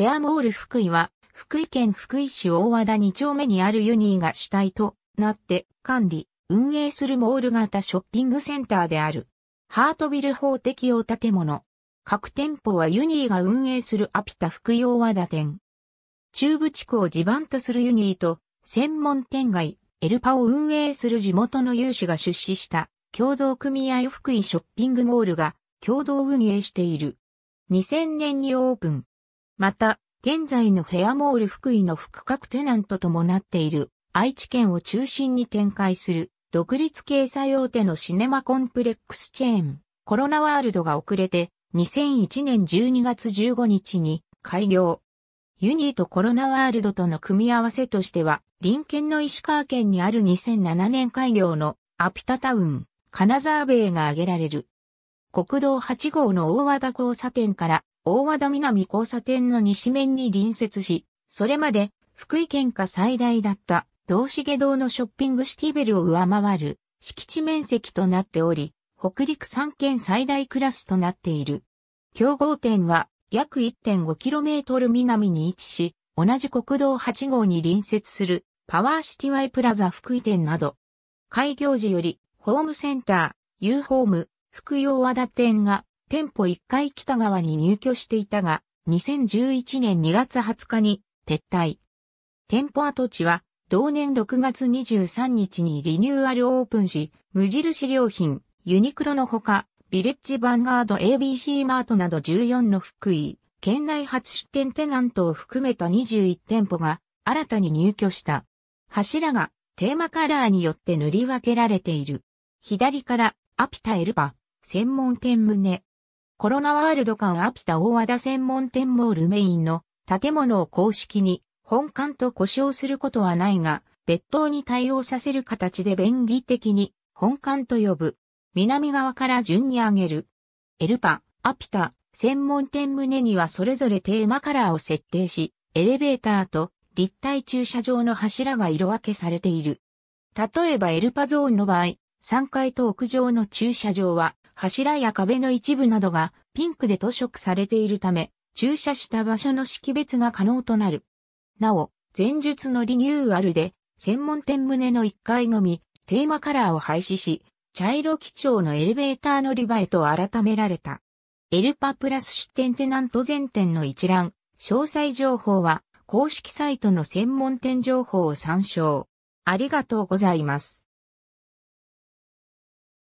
フェアモール福井は、福井県福井市大和田2丁目にあるユニーが主体となって管理、運営するモール型ショッピングセンターである。ハートビル法適用建物。各店舗はユニーが運営するアピタ福井大和田店。中部地区を地盤とするユニーと、専門店街、エルパを運営する地元の有志が出資した共同組合福井ショッピングモールが共同運営している。2000年にオープン。また、現在のフェアモール福井の副各テナントともなっている愛知県を中心に展開する独立掲載大手のシネマコンプレックスチェーンコロナワールドが遅れて2001年12月15日に開業。ユニーとコロナワールドとの組み合わせとしては、隣県の石川県にある2007年開業のアピタタウン、金沢米が挙げられる。国道8号の大和田交差点から大和田南交差点の西面に隣接し、それまで福井県下最大だった道重堂のショッピングシティベルを上回る敷地面積となっており、北陸3県最大クラスとなっている。競合店は約 1.5km 南に位置し、同じ国道8号に隣接するパワーシティワイプラザ福井店など、開業時よりホームセンター、U ホーム、福井大和田店が店舗1階北側に入居していたが、2011年2月20日に撤退。店舗跡地は、同年6月23日にリニューアルオープンし、無印良品、ユニクロのほか、ビレッジヴァンガード ABC マートなど14の福井、県内初出店テナントを含めた21店舗が新たに入居した。柱がテーマカラーによって塗り分けられている。左からアピタエルバ、専門店棟、コロナワールド館アピタ大和田専門店モールメインの建物を公式に本館と呼称することはないが、別当に対応させる形で便宜的に本館と呼ぶ。南側から順に上げる。エルパ、アピタ、専門店胸にはそれぞれテーマカラーを設定し、エレベーターと立体駐車場の柱が色分けされている。例えばエルパゾーンの場合、3階と屋上の駐車場は柱や壁の一部などがピンクで塗色されているため、駐車した場所の識別が可能となる。なお、前述のリニューアルで、専門店棟の1階のみ、テーマカラーを廃止し、茶色基調のエレベーター乗り場へと改められた。エルパプラス出店テナント全店の一覧、詳細情報は公式サイトの専門店情報を参照。ありがとうございます。